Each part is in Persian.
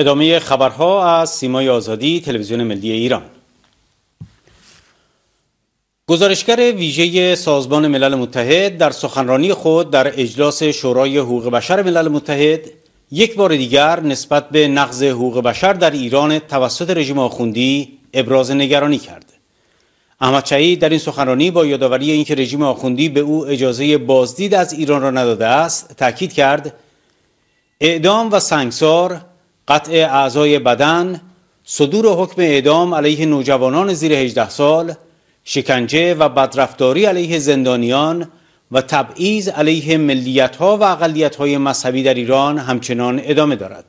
ادامه خبرها از سیمای آزادی تلویزیون ملی ایران گزارشگر ویژه سازمان ملل متحد در سخنرانی خود در اجلاس شورای حقوق بشر ملل متحد یک بار دیگر نسبت به نقض حقوق بشر در ایران توسط رژیم آخوندی ابراز نگرانی کرد. احمد در این سخنرانی با یادآوری اینکه رژیم آخوندی به او اجازه بازدید از ایران را نداده است تاکید کرد اعدام و سنگسار قطع اعضای بدن، صدور حکم اعدام علیه نوجوانان زیر 18 سال، شکنجه و بدرفتاری علیه زندانیان و تبعیض علیه ملیتها و اقلیتهای مذهبی در ایران همچنان ادامه دارد.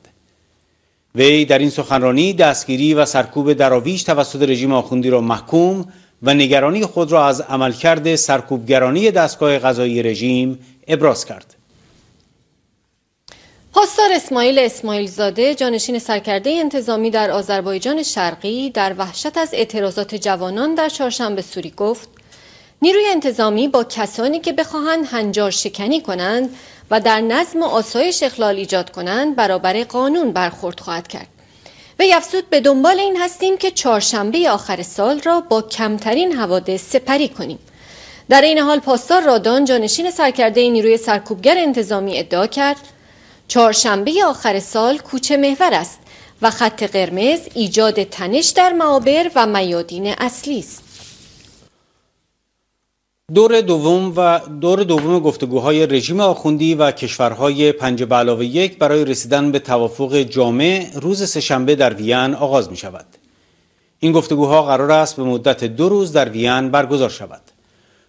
وی در این سخنرانی دستگیری و سرکوب دراویش توسط رژیم آخوندی را محکوم و نگرانی خود را از عملکرد سرکوبگرانی دستگاه غذایی رژیم ابراز کرد. پاسدار اسماعیل اسماعیل زاده جانشین سرکرده انتظامی در آذربایجان شرقی در وحشت از اعتراضات جوانان در چهارشنبه سوری گفت نیروی انتظامی با کسانی که بخواهند هنجار شکنی کنند و در نظم و آسایش اخلال ایجاد کنند برابر قانون برخورد خواهد کرد و افزود به دنبال این هستیم که چهارشنبه آخر سال را با کمترین حوادث سپری کنیم در این حال پاسدار رادان جانشین سرکرده نیروی سرکوبگر انتظامی ادعا کرد چهارشنبه آخر سال کوچه محور است و خط قرمز ایجاد تنش در معابر و میادین اصلی است. دور دوم و دور دوم گفتگوهای رژیم آخوندی و کشورهای پنج به یک برای رسیدن به توافق جامع روز سهشنبه در وین آغاز می شود. این گفتگوها قرار است به مدت دو روز در وین برگزار شود.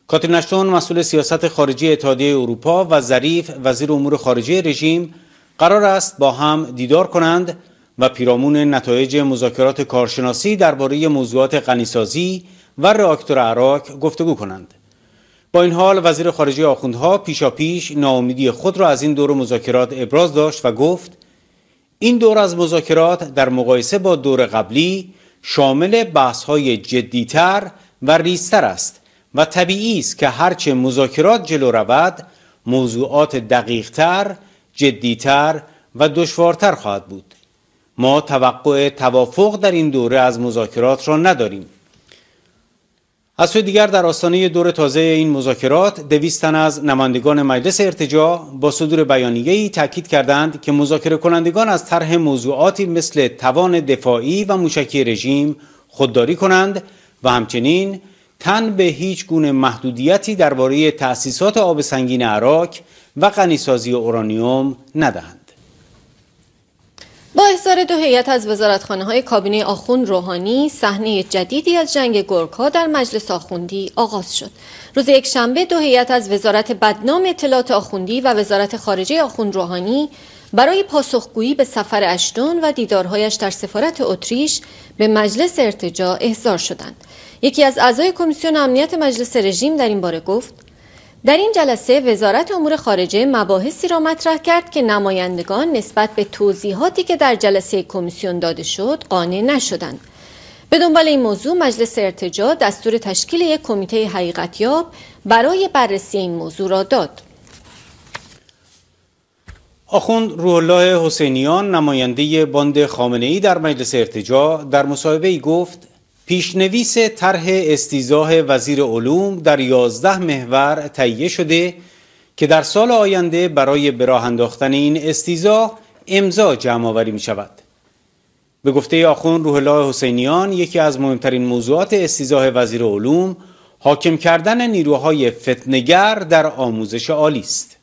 کاترین مسئول سیاست خارجی اتحادیه اروپا و ظریف وزیر امور خارجه رژیم قرار است با هم دیدار کنند و پیرامون نتایج مذاکرات کارشناسی درباره موضوعات غنیسازی و راکتور عراق گفتگو کنند با این حال وزیر خارجه آخوندها پیش ناامیدی خود را از این دور مذاکرات ابراز داشت و گفت این دور از مذاکرات در مقایسه با دور قبلی شامل بحث‌های جدیتر و ریزتر است و طبیعی است که هرچه مذاکرات جلو رود موضوعات دقیقتر جدیتر و دشوارتر خواهد بود ما توقع توافق در این دوره از مذاکرات را نداریم از سوی دیگر در آستانه دور تازه این مذاکرات دویستن از نمایندگان مجلس ارتجاع با صدور بیانیه‌ای تاکید کردند که مذاکره کنندگان از طرح موضوعاتی مثل توان دفاعی و موشکی رژیم خودداری کنند و همچنین تن به هیچ گونه محدودیتی درباره تأسیسات آب سنگین عراق و غنیسازی اورانیوم ندهند. با احضار دو هیئت از وزارتخانه های کابینه آخون روحانی صحنه جدیدی از جنگ گرکا در مجلس آخوندی آغاز شد روز یکشنبه دو هیئت از وزارت بدنام اطلاعات آخوندی و وزارت خارجه آخون روحانی برای پاسخگویی به سفر اشتون و دیدارهایش در سفارت اتریش به مجلس ارتجا احضار شدند یکی از اعضای کمیسیون امنیت مجلس رژیم در این باره گفت در این جلسه وزارت امور خارجه مباحثی را مطرح کرد که نمایندگان نسبت به توضیحاتی که در جلسه کمیسیون داده شد قانع نشدند. به دنبال این موضوع مجلس ارتجا دستور تشکیل یک کمیته حقیقتیاب برای بررسی این موضوع را داد. آخوند روح حسینیان نماینده باند خامنه ای در مجلس ارتجا در مصاحبه ای گفت پیشنویس طرح استیزاه وزیر علوم در 11 محور تهیه شده که در سال آینده برای براه انداختن این استیزاه امضا جمع آوری می شود. به گفته آخون روح الله حسینیان یکی از مهمترین موضوعات استیزاه وزیر علوم حاکم کردن نیروهای فتنگر در آموزش عالی است.